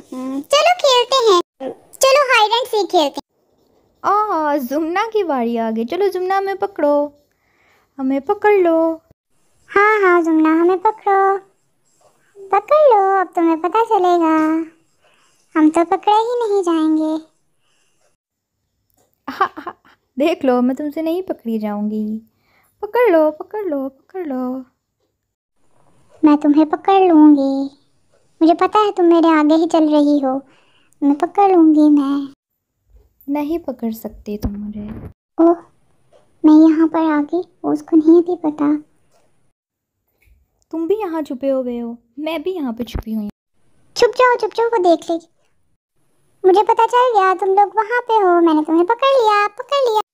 चलो खेलते हैं चलो हाइड एंड सीख खेलते हैं आ जुमना की बारी आ गई चलो जुमना हमें पकड़ो हमें पकड़ लो हाँ हाँ जुमना हमें पकड़ो पकड़ लो अब तुम्हें पता चलेगा हम तो पकड़े ही नहीं जाएंगे हाँ हाँ देख लो मैं तुमसे नहीं पकड़ी जाऊंगी पकड़ लो पकड़ लो पकड़ लो मैं तुम्हें पकड़ लूंगी मुझे पता है तुम मेरे आगे ही चल रही हो मैं पकड़ लूंगी मैं नहीं पकड़ सकती तुम मुझे ओह मैं यहाँ पर आ गई उसको नहीं भी पता तुम भी यहाँ छुपे हो गए हो मैं भी यहाँ पे छुपी हुई छुप जाओ छुप जाओ वो देख लेगी मुझे पता चल गया तुम लोग वहाँ पे हो मैंने तुम्हें पकड़ लिया पकड़ लिया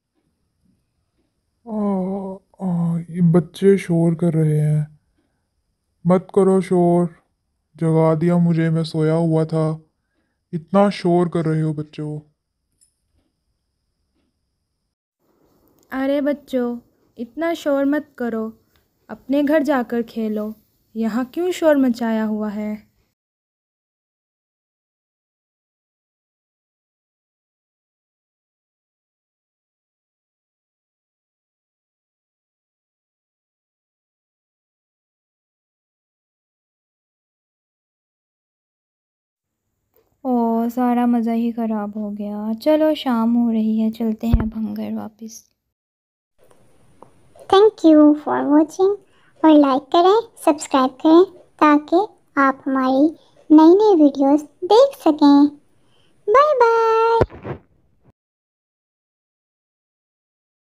आ, आ, ये बच्चे शोर कर रहे हैं मत करो शोर जगा दिया मुझे मैं सोया हुआ था इतना शोर कर रहे हो बच्चों अरे बच्चों इतना शोर मत करो अपने घर जाकर खेलो यहाँ क्यों शोर मचाया हुआ है ओ सारा मज़ा ही ख़राब हो गया चलो शाम हो रही है चलते हैं अब हम घर वापस थैंक यू फॉर वॉचिंग और लाइक करें सब्सक्राइब करें ताकि आप हमारी नई नई वीडियोस देख सकें बाय बाय